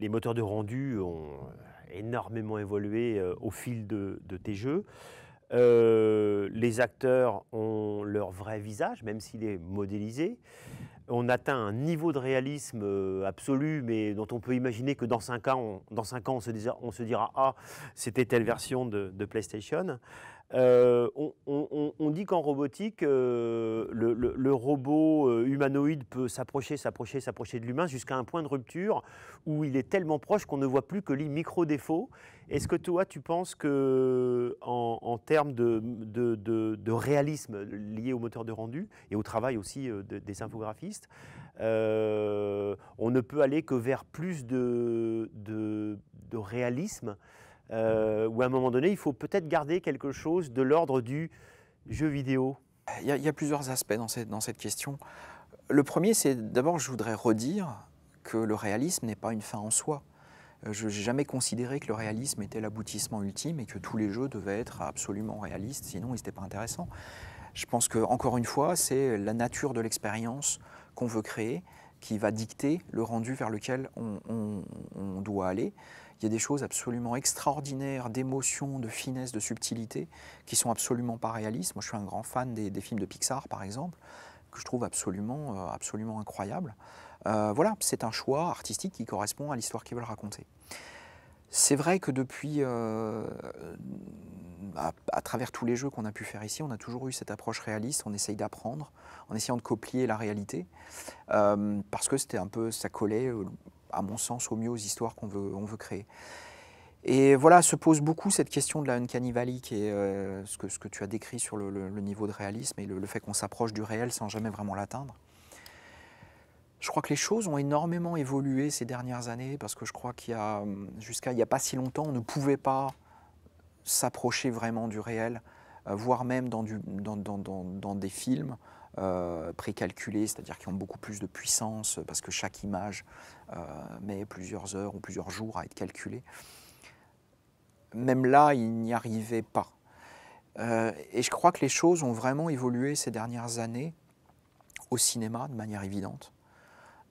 les moteurs de rendu ont euh, énormément évolué euh, au fil de, tes jeux. Euh, les acteurs ont leur vrai visage, même s'il est modélisé. On atteint un niveau de réalisme absolu, mais dont on peut imaginer que dans 5 ans, on, dans cinq ans, on se, dira, Ah, c'était telle version de PlayStation. Euh, on, dit qu'en robotique, euh, le, robot euh, humanoïde peut s'approcher, s'approcher, s'approcher de l'humain jusqu'à un point de rupture où il est tellement proche qu'on ne voit plus que les micro-défauts. Est-ce que toi, tu penses que, en, termes de, réalisme lié au moteur de rendu et au travail aussi des infographistes, on ne peut aller que vers plus de, réalisme euh, où à un moment donné, il faut peut-être garder quelque chose de l'ordre du jeu vidéo il y, a, plusieurs aspects dans cette, question. Le premier, c'est d'abord, je voudrais redire que le réalisme n'est pas une fin en soi. Euh, je n'ai jamais considéré que le réalisme était l'aboutissement ultime et que tous les jeux devaient être absolument réalistes, sinon ils n'étaient pas intéressants. Je pense que, encore une fois, c'est la nature de l'expérience qu'on veut créer qui va dicter le rendu vers lequel on doit aller il y a des choses absolument extraordinaires d'émotion, de finesse, de subtilité, qui sont absolument pas réalistes. Moi, je suis un grand fan des, films de Pixar, par exemple, que je trouve absolument, euh, absolument incroyable. Euh, voilà, c'est un choix artistique qui correspond à l'histoire qu'ils veulent raconter. C'est vrai que depuis, euh, à, travers tous les jeux qu'on a pu faire ici, on a toujours eu cette approche réaliste, on essaye d'apprendre, en essayant de copier la réalité, parce que c'était un peu, ça collait à mon sens, au mieux aux histoires qu'on veut, créer. Et voilà, se pose beaucoup cette question de la Uncanny Valley, qui euh, ce, que, tu as décrit sur le, niveau de réalisme et le, fait qu'on s'approche du réel sans jamais vraiment l'atteindre. Je crois que les choses ont énormément évolué ces dernières années, parce que je crois qu'il y a, jusqu'à il n'y a pas si longtemps, on ne pouvait pas s'approcher vraiment du réel, euh, voire même dans des films, euh, précalculés, c'est-à-dire qui ont beaucoup plus de puissance euh, parce que chaque image euh, met plusieurs heures ou plusieurs jours à être calculée. Même là, ils n'y arrivaient pas. et je crois que les choses ont vraiment évolué ces dernières années au cinéma de manière évidente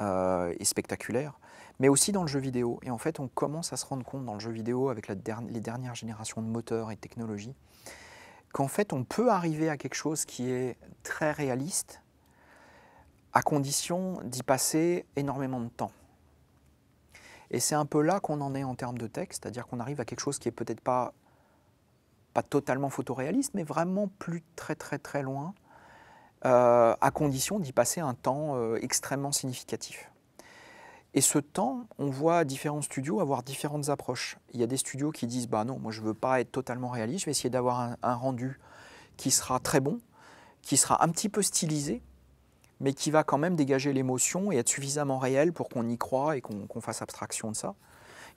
et spectaculaire, mais aussi dans le jeu vidéo. Et en fait, on commence à se rendre compte dans le jeu vidéo avec la les dernières générations de moteurs et de technologies qu'en fait on peut arriver à quelque chose qui est très réaliste à condition d'y passer énormément de temps. Et c'est un peu là qu'on en est en termes de texte, c'est-à-dire qu'on arrive à quelque chose qui est peut-être pas, pas totalement photoréaliste, mais vraiment plus très très très loin, euh, à condition d'y passer un temps euh, extrêmement significatif. Et ce temps, on voit différents studios avoir différentes approches. Il y a des studios qui disent bah non, moi je veux pas être totalement réaliste, je vais essayer d'avoir un, rendu qui sera très bon, qui sera un petit peu stylisé, mais qui va quand même dégager l'émotion et être suffisamment réel pour qu'on y croit et qu'on fasse abstraction de ça.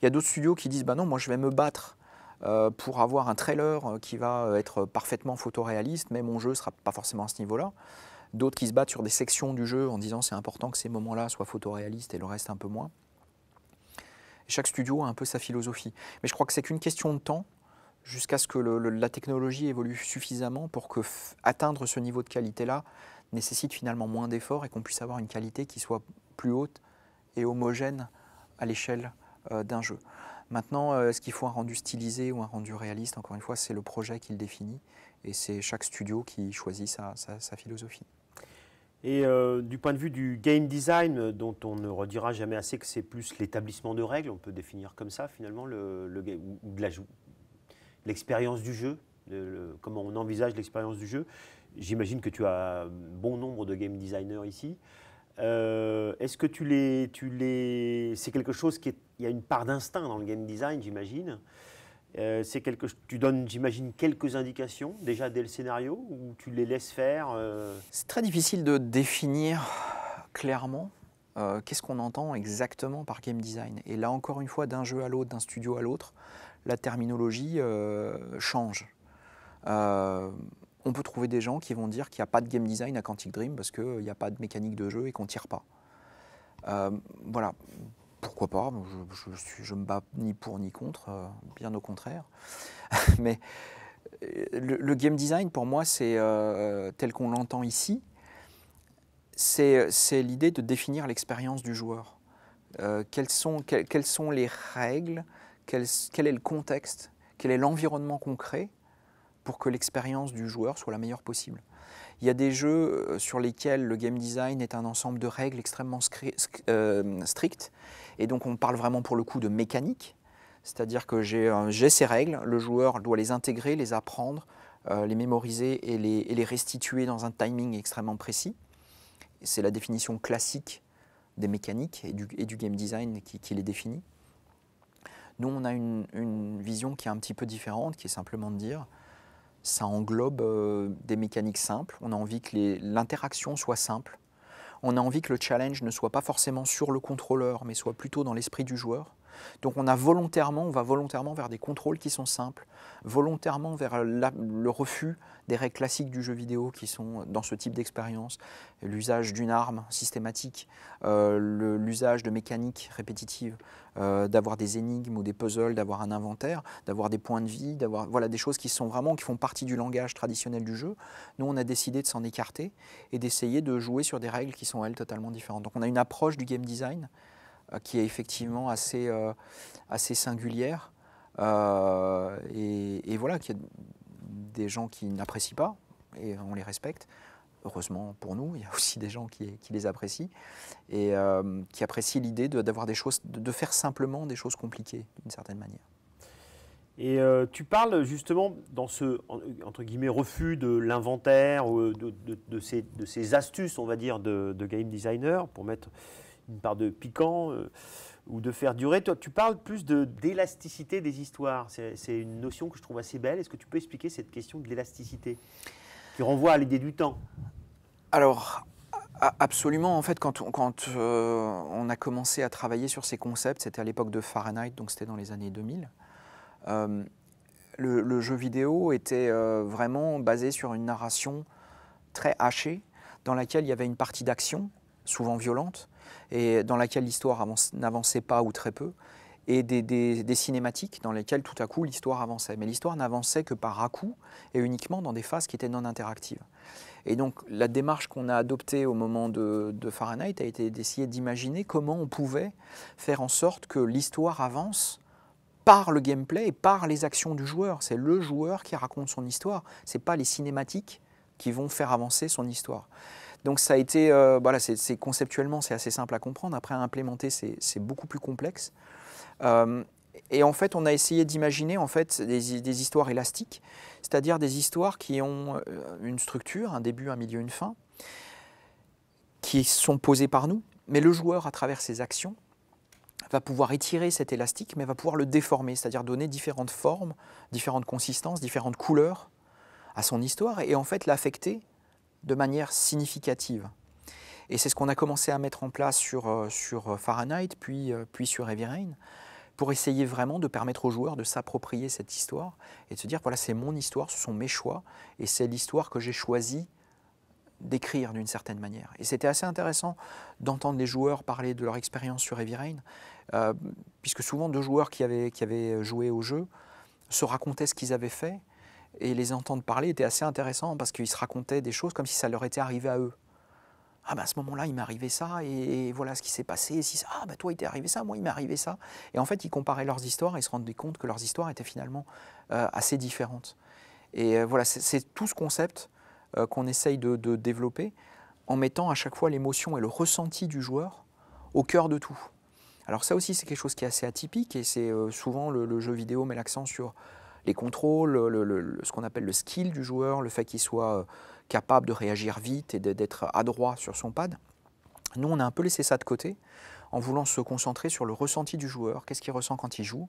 Il y a d'autres studios qui disent bah non, moi je vais me battre euh, pour avoir un trailer euh, qui va euh, être parfaitement photoréaliste, mais mon jeu ne sera pas forcément à ce niveau-là d'autres qui se battent sur des sections du jeu en disant c'est important que ces moments-là soient photoréalistes et le reste un peu moins. Chaque studio a un peu sa philosophie. Mais je crois que c'est qu'une question de temps jusqu'à ce que la technologie évolue suffisamment pour que atteindre ce niveau de qualité-là nécessite finalement moins d'efforts et qu'on puisse avoir une qualité qui soit plus haute et homogène à l'échelle euh, d'un jeu. Maintenant, euh, est-ce qu'il faut un rendu stylisé ou un rendu réaliste Encore une fois, c'est le projet qui le définit et c'est chaque studio qui choisit sa philosophie. Et euh, du point de vue du game design, euh, dont on ne redira jamais assez que c'est plus l'établissement de règles, on peut définir comme ça finalement, le, ou, l'expérience du jeu, comment on envisage l'expérience du jeu. J'imagine que tu as bon nombre de game designers ici. Euh, est-ce que tu les, tu les, c'est quelque chose qui est, il y a une part d'instinct dans le game design, j'imagine. Euh, c'est tu donnes, j'imagine, quelques indications déjà dès le scénario ou tu les laisses faire euh C'est très difficile de définir clairement euh, qu'est-ce qu'on entend exactement par game design. Et là, encore une fois, d'un jeu à l'autre, d'un studio à l'autre, la terminologie change. on peut trouver des gens qui vont dire qu'il n'y a pas de game design à Quantic Dream parce qu'il n'y a pas de mécanique de jeu et qu'on tire pas. voilà, pourquoi pas je, ne me bats ni pour ni contre, euh, bien au contraire. Mais euh, le, game design, pour moi, c'est euh, tel qu'on l'entend ici, c'est l'idée de définir l'expérience du joueur. quelles, sont, les règles, quel est le contexte, quel est l'environnement concret pour que l'expérience du joueur soit la meilleure possible. Il y a des jeux euh, sur lesquels le game design est un ensemble de règles extrêmement euh, strictes. Et donc on parle vraiment pour le coup de mécanique. C'est-à-dire que j'ai ces règles, le joueur doit les intégrer, les apprendre, euh, les mémoriser et les, restituer dans un timing extrêmement précis. C'est la définition classique des mécaniques et du, game design qui, les définit. Nous, on a une, vision qui est un petit peu différente, qui est simplement de dire ça englobe euh, des mécaniques simples. On a envie que l'interaction soit simple. On a envie que le challenge ne soit pas forcément sur le contrôleur, mais soit plutôt dans l'esprit du joueur. Donc on a va volontairement vers des contrôles qui sont simples, volontairement vers le refus des règles classiques du jeu vidéo qui sont dans ce type d'expérience, l'usage d'une arme systématique, euh, l'usage de mécaniques répétitives, euh, d'avoir des énigmes ou des puzzles, d'avoir un inventaire, d'avoir des points de vie, voilà des choses qui sont vraiment qui font partie du langage traditionnel du jeu. Nous on a décidé de s'en écarter et d'essayer de jouer sur des règles qui sont elles totalement différentes. Donc on a une approche du game design euh, qui est effectivement assez, euh, assez singulière. Euh, et, voilà, qu'il y a des gens qui n'apprécient pas, et on les respecte. Heureusement pour nous, il y a aussi des gens qui, les apprécient et qui apprécient l'idée d'avoir de, des choses, de, faire simplement des choses compliquées d'une certaine manière. Et tu parles justement dans ce entre guillemets refus de l'inventaire, de, de, ces, de, ces, astuces, on va dire, de, game designer pour mettre une part de piquant euh, ou de faire durer. Toi, tu parles plus de, d'élasticité des histoires. C'est, une notion que je trouve assez belle. Est-ce que tu peux expliquer cette question de l'élasticité qui renvoie à l'idée du temps Alors, Absolument. En fait, quand, euh, on, a commencé à travailler sur ces concepts, c'était à l'époque de Fahrenheit, donc c'était dans les années 2000. Euh, le, jeu vidéo était vraiment basé sur une narration très hachée, dans laquelle il y avait une partie d'action, souvent violente, et dans laquelle l'histoire n'avançait pas ou très peu, et des, cinématiques dans lesquelles tout à coup l'histoire avançait. Mais l'histoire n'avançait que par à-coup et uniquement dans des phases qui étaient non interactives. Et donc la démarche qu'on a adoptée au moment de, de Fahrenheit a été d'essayer d'imaginer comment on pouvait faire en sorte que l'histoire avance par le gameplay et par les actions du joueur. C'est le joueur qui raconte son histoire, ce n'est pas les cinématiques qui vont faire avancer son histoire. Donc ça a été, euh, voilà, c'est conceptuellement c'est assez simple à comprendre. Après à implémenter c'est beaucoup plus complexe. Euh, et en fait, on a essayé d'imaginer en fait des histoires élastiques, c'est-à-dire des histoires qui ont euh, une structure, un début, un milieu, une fin, qui sont posées par nous. Mais le joueur, à travers ses actions, va pouvoir étirer cet élastique, mais va pouvoir le déformer, c'est-à-dire donner différentes formes, différentes consistances, différentes couleurs à son histoire, et en fait l'affecter de manière significative. Et c'est ce qu'on a commencé à mettre en place sur, euh, sur euh, Fahrenheit, puis, euh, puis sur Heavy Rain, pour essayer vraiment de permettre aux joueurs de s'approprier cette histoire et de se dire voilà, c'est mon histoire, ce sont mes choix, et c'est l'histoire que j'ai choisi d'écrire d'une certaine manière. Et c'était assez intéressant d'entendre les joueurs parler de leur expérience sur Heavy Rain, puisque souvent deux joueurs qui avaient, qui avaient joué au jeu se racontaient ce qu'ils avaient fait et les entendre parler était assez intéressant parce qu'ils se racontaient des choses comme si ça leur était arrivé à eux. Ah ben à ce moment-là, il m'est arrivé ça, et, voilà ce qui s'est passé. si ça, ah ben toi, il t'est arrivé ça, moi, il m'est arrivé ça. Et en fait, ils comparaient leurs histoires et se rendaient compte que leurs histoires étaient finalement euh, assez différentes. Et euh, voilà, c'est tout ce concept euh, qu'on essaye de, développer en mettant à chaque fois l'émotion et le ressenti du joueur au cœur de tout. Alors ça aussi, c'est quelque chose qui est assez atypique et c'est souvent le, le, jeu vidéo met l'accent sur les contrôles, ce qu'on appelle le skill du joueur, le fait qu'il soit euh, capable de réagir vite et d'être adroit sur son pad. Nous, on a un peu laissé ça de côté en voulant se concentrer sur le ressenti du joueur, qu'est-ce qu'il ressent quand il joue,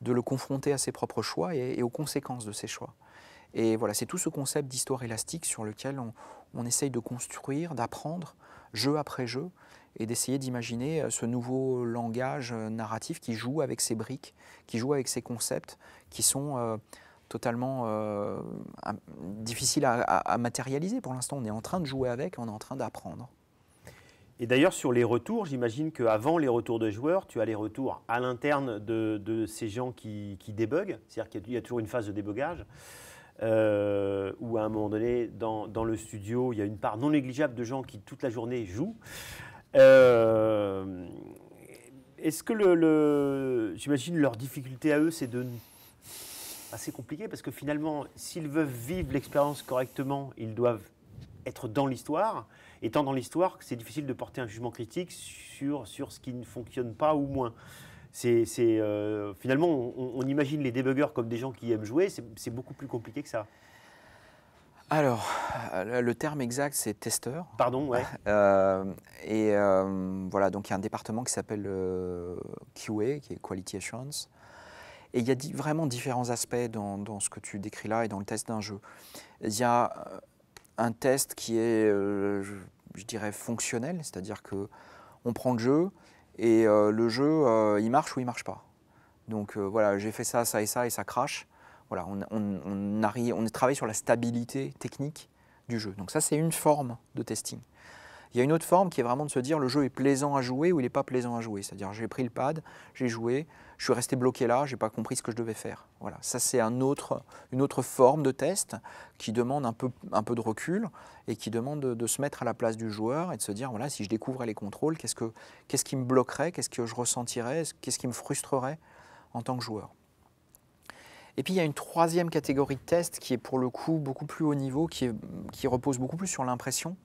de le confronter à ses propres choix et, aux conséquences de ses choix. Et voilà, c'est tout ce concept d'histoire élastique sur lequel on, on essaye de construire, d'apprendre, jeu après jeu, et d'essayer d'imaginer euh, ce nouveau langage euh, narratif qui joue avec ces briques, qui joue avec ces concepts, qui sont euh, totalement difficiles à, matérialiser pour l'instant. On est en train de jouer avec, on est en train d'apprendre. Et d'ailleurs, sur les retours, j'imagine qu'avant les retours de joueurs, tu as les retours à l'interne de, ces gens qui, qui débuguent, c'est-à-dire qu'il y a toujours une phase de débogage. où à un moment donné, dans, le studio, il y a une part non négligeable de gens qui toute la journée jouent. Euh, est-ce que le, j'imagine leur difficulté à eux, c'est de assez compliqué parce que finalement, s'ils veulent vivre l'expérience correctement, ils doivent être dans l'histoire. Étant dans l'histoire, c'est difficile de porter un jugement critique sur, sur ce qui ne fonctionne pas ou moins. C'est euh, finalement, on, on, imagine les débuggers comme des gens qui aiment jouer, c'est beaucoup plus compliqué que ça. Alors, euh, le terme exact, c'est testeur. Pardon, ouais. Euh, et euh, voilà, donc il y a un département qui s'appelle QA, qui est Quality Assurance. Et il y a vraiment différents aspects dans, ce que tu décris là et dans le test d'un jeu. Il y a un test qui est, je, dirais, fonctionnel, c'est-à-dire que on prend le jeu et le jeu, il marche ou il marche pas. Donc voilà, j'ai fait ça, ça et ça et ça crache on, travaille sur la stabilité technique du jeu. Donc ça, c'est une forme de testing. Il y a une autre forme qui est vraiment de se dire le jeu est plaisant à jouer ou il n'est pas plaisant à jouer. C'est-à-dire j'ai pris le pad, j'ai joué, je suis resté bloqué là, je n'ai pas compris ce que je devais faire. Voilà, ça c'est une autre forme de test qui demande un peu, de recul et qui demande de, se mettre à la place du joueur et de se dire voilà si je découvrais les contrôles, qu'est-ce qui me bloquerait, qu'est-ce que je ressentirais, qu'est-ce qui me frustrerait en tant que joueur. Et puis il y a une troisième catégorie de tests qui est pour le coup beaucoup plus haut niveau, qui, repose beaucoup plus sur l'impression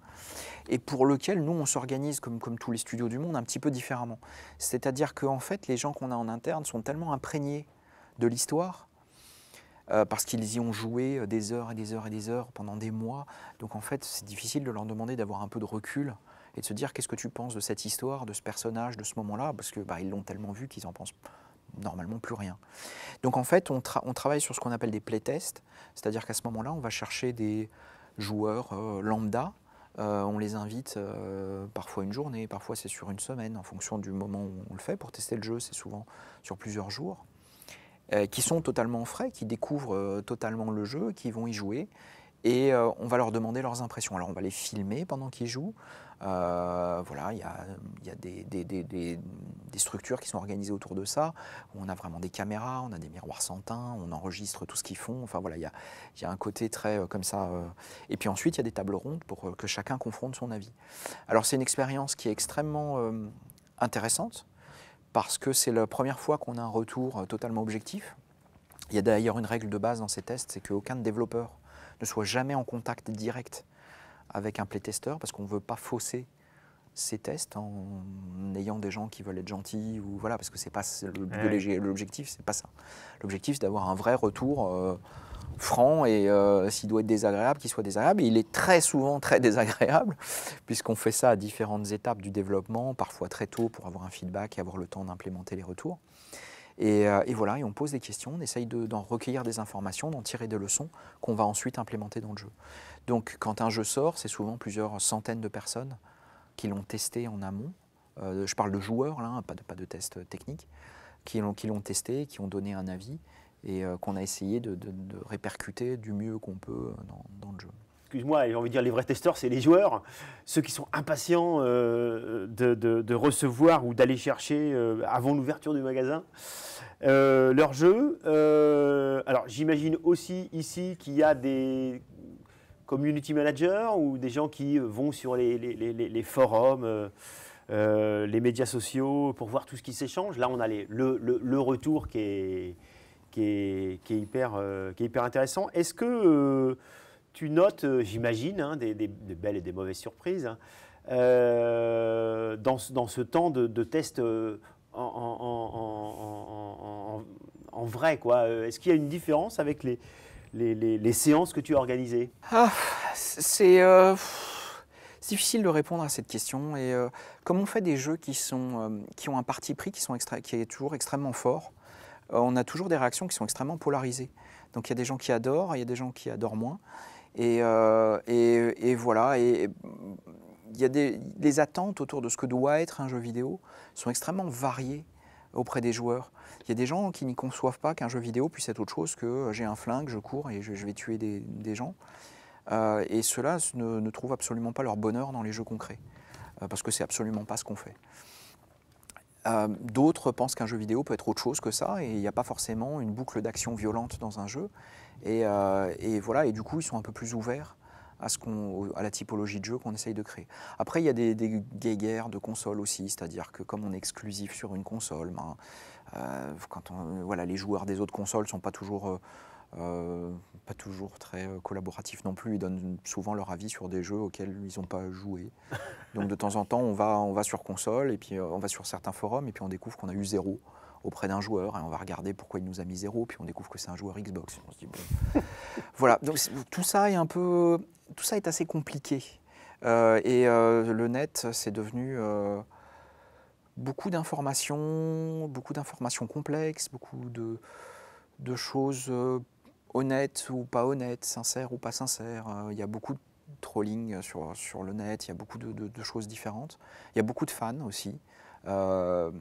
et pour lequel nous on s'organise comme, comme tous les studios du monde un petit peu différemment. C'est-à-dire qu'en fait les gens qu'on a en interne sont tellement imprégnés de l'histoire euh, parce qu'ils y ont joué euh, des heures et des heures et des heures pendant des mois. Donc en fait c'est difficile de leur demander d'avoir un peu de recul et de se dire qu'est-ce que tu penses de cette histoire, de ce personnage, de ce moment-là, parce que bah, ils l'ont tellement vu qu'ils en pensent normalement plus rien. Donc en fait, on, travaille sur ce qu'on appelle des playtests, c'est-à-dire qu'à ce moment-là, on va chercher des joueurs euh, lambda, euh, on les invite euh, parfois une journée, parfois c'est sur une semaine, en fonction du moment où on le fait. Pour tester le jeu, c'est souvent sur plusieurs jours, qui sont totalement frais, qui découvrent totalement le jeu, qui vont y jouer et euh, on va leur demander leurs impressions. Alors on va les filmer pendant qu'ils jouent. Euh, voilà, il y a, des, structures qui sont organisées autour de ça, on a vraiment des caméras, on a des miroirs sans on enregistre tout ce qu'ils font. Enfin voilà, il y a, un côté très euh, comme ça. Et puis ensuite, il y a des tables rondes pour que chacun confronte son avis. Alors c'est une expérience qui est extrêmement intéressante, parce que c'est la première fois qu'on a un retour totalement objectif. Il y a d'ailleurs une règle de base dans ces tests, c'est qu'aucun développeur ne soit jamais en contact direct avec un playtester parce qu'on ne veut pas fausser ces tests en ayant des gens qui veulent être gentils ou voilà parce que c'est pas l'objectif c'est pas ça l'objectif c'est d'avoir un vrai retour euh, franc et euh, s'il doit être désagréable qu'il soit désagréable il est très souvent très désagréable puisqu'on fait ça à différentes étapes du développement parfois très tôt pour avoir un feedback et avoir le temps d'implémenter les retours euh, et, voilà, et on pose des questions, on essaye d'en recueillir des informations, d'en tirer des leçons qu'on va ensuite implémenter dans le jeu. Donc quand un jeu sort, c'est souvent plusieurs centaines de personnes qui l'ont testé en amont. Euh, je parle de joueurs, là, hein, pas de, pas de test technique, qui l'ont testé, qui ont donné un avis et euh, qu'on a essayé de, répercuter du mieux qu'on peut dans le jeu excuse-moi, j'ai envie de dire les vrais testeurs, c'est les joueurs, ceux qui sont impatients euh, de, recevoir ou d'aller chercher euh, avant l'ouverture du magasin euh, leur jeu. alors j'imagine aussi ici qu'il y a des community managers ou des gens qui vont sur les, forums. les médias sociaux pour voir tout ce qui s'échange. Là, on a le, retour qui est, hyper, intéressant. Est-ce que tu notes, euh, j'imagine, hein, des, belles et des mauvaises surprises hein, euh, dans, ce temps de, de test euh, en, vrai. quoi. Est-ce qu'il y a une différence avec les, les, séances que tu as organisées ah, C'est difficile de répondre à cette question. Et comme on fait des jeux qui, sont, qui ont un parti pris qui, sont qui est toujours extrêmement fort, on a toujours des réactions qui sont extrêmement polarisées. Donc il y a des gens qui adorent, il y a des gens qui adorent moins. Euh, et, voilà, et il y a des les attentes autour de ce que doit être un jeu vidéo sont extrêmement variées auprès des joueurs. Il y a des gens qui n'y conçoivent pas qu'un jeu vidéo puisse être autre chose que euh, j'ai un flingue, je cours et je, vais tuer des, gens. Euh, et ceux-là ne, ne, trouvent absolument pas leur bonheur dans les jeux concrets, parce que c'est absolument pas ce qu'on fait. Euh, d'autres pensent qu'un jeu vidéo peut être autre chose que ça, et il n'y a pas forcément une boucle d'action violente dans un jeu. Et, euh, voilà, et du coup, ils sont un peu plus ouverts à, ce à la typologie de jeu qu'on essaye de créer. Après, il y a des, des guerres de consoles aussi, c'est-à-dire que comme on est exclusif sur une console, ben, euh, quand on, voilà, les joueurs des autres consoles ne sont pas toujours euh, pas toujours très euh, collaboratifs non plus. Ils donnent souvent leur avis sur des jeux auxquels ils n'ont pas joué. Donc de temps en temps, on va, on va sur console et puis euh, on va sur certains forums et puis on découvre qu'on a eu zéro auprès d'un joueur et on va regarder pourquoi il nous a mis zéro, puis on découvre que c'est un joueur Xbox. On se dit, bon. voilà, donc tout ça est un peu, tout ça est assez compliqué. et le net, c'est devenu beaucoup d'informations, beaucoup d'informations complexes, beaucoup de, de choses honnête ou pas honnête, sincère ou pas sincère. Euh, il y a beaucoup de trolling euh, sur, le net, il y a beaucoup de, choses différentes. Il y a beaucoup de fans aussi. Euh,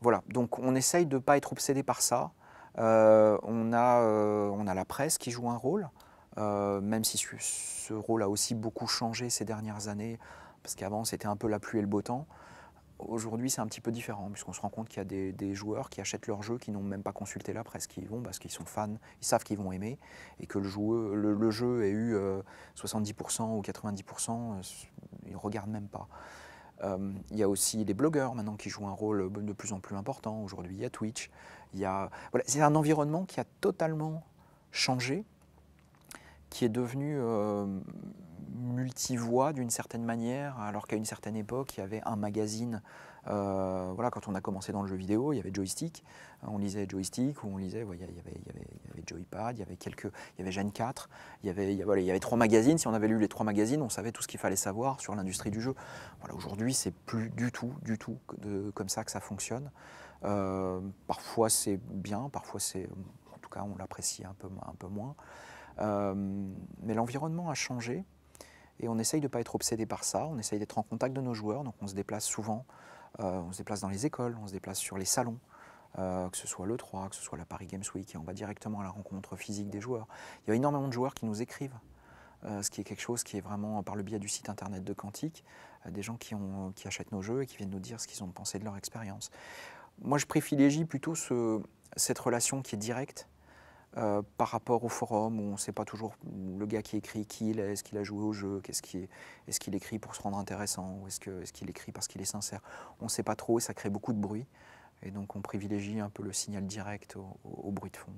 voilà, donc on essaye de ne pas être obsédé par ça. on, a, la presse qui joue un rôle, même si ce, rôle a aussi beaucoup changé ces dernières années, parce qu'avant c'était un peu la pluie et le beau temps. Aujourd'hui, c'est un petit peu différent, puisqu'on se rend compte qu'il y a des, joueurs qui achètent leur jeu, qui n'ont même pas consulté la presse, qui vont parce qu'ils sont fans, ils savent qu'ils vont aimer, et que le, jeu, le, ait eu 70% euh, ou 90%, euh, ils ne regardent même pas. Euh, il y a aussi des blogueurs maintenant qui jouent un rôle de plus en plus important. Aujourd'hui, il y a Twitch. c'est un environnement qui a totalement changé, qui est devenu multivoix d'une certaine manière, alors qu'à une certaine époque, il y avait un magazine. voilà, quand on a commencé dans le jeu vidéo, il y avait Joystick, on lisait Joystick, ou on lisait, il, y avait, il, il y avait Joypad, il y avait quelques, il y avait Gen 4, il y avait, trois magazines. Si on avait lu les trois magazines, on savait tout ce qu'il fallait savoir sur l'industrie du jeu. Voilà, aujourd'hui, c'est plus du tout, du tout de, comme ça que ça fonctionne. parfois c'est bien, parfois c'est, en tout cas, on l'apprécie un peu, un peu moins. mais l'environnement a changé. Et on essaye de ne pas être obsédé par ça, on essaye d'être en contact de nos joueurs, donc on se déplace souvent, euh, on se déplace dans les écoles, on se déplace sur les salons, euh, que ce soit l'E3, que ce soit la Paris Games Week, et on va directement à la rencontre physique des joueurs. Il y a énormément de joueurs qui nous écrivent. Euh, ce qui est quelque chose qui est vraiment par le biais du site internet de Quantique, des gens qui, achètent nos jeux et qui viennent nous dire ce qu'ils ont pensé de leur expérience. Moi, je privilégie plutôt cette relation qui est directe, euh, par rapport au forum on ne sait pas toujours le gars qui écrit qui il est, est-ce qu'il a joué au jeu, qu'est-ce qu'il est qu'il écrit pour se rendre intéressant, ou est-ce qu'il est écrit parce qu'il est sincère. On ne sait pas trop et ça crée beaucoup de bruit. Et donc on privilégie un peu le signal direct au bruit de fond.